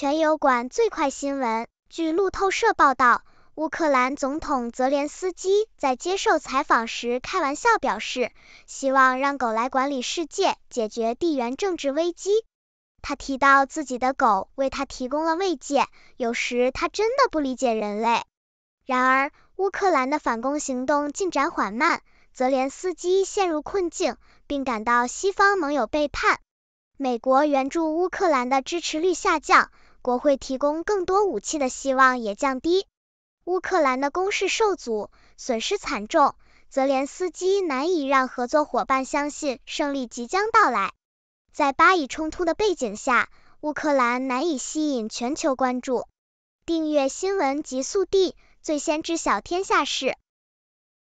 全油管最快新闻。据路透社报道，乌克兰总统泽连斯基在接受采访时开玩笑表示，希望让狗来管理世界，解决地缘政治危机。他提到自己的狗为他提供了慰藉，有时他真的不理解人类。然而，乌克兰的反攻行动进展缓慢，泽连斯基陷入困境，并感到西方盟友背叛。美国援助乌克兰的支持率下降。国会提供更多武器的希望也降低，乌克兰的攻势受阻，损失惨重，泽连斯基难以让合作伙伴相信胜利即将到来。在巴以冲突的背景下，乌克兰难以吸引全球关注。订阅新闻极速递，最先知晓天下事。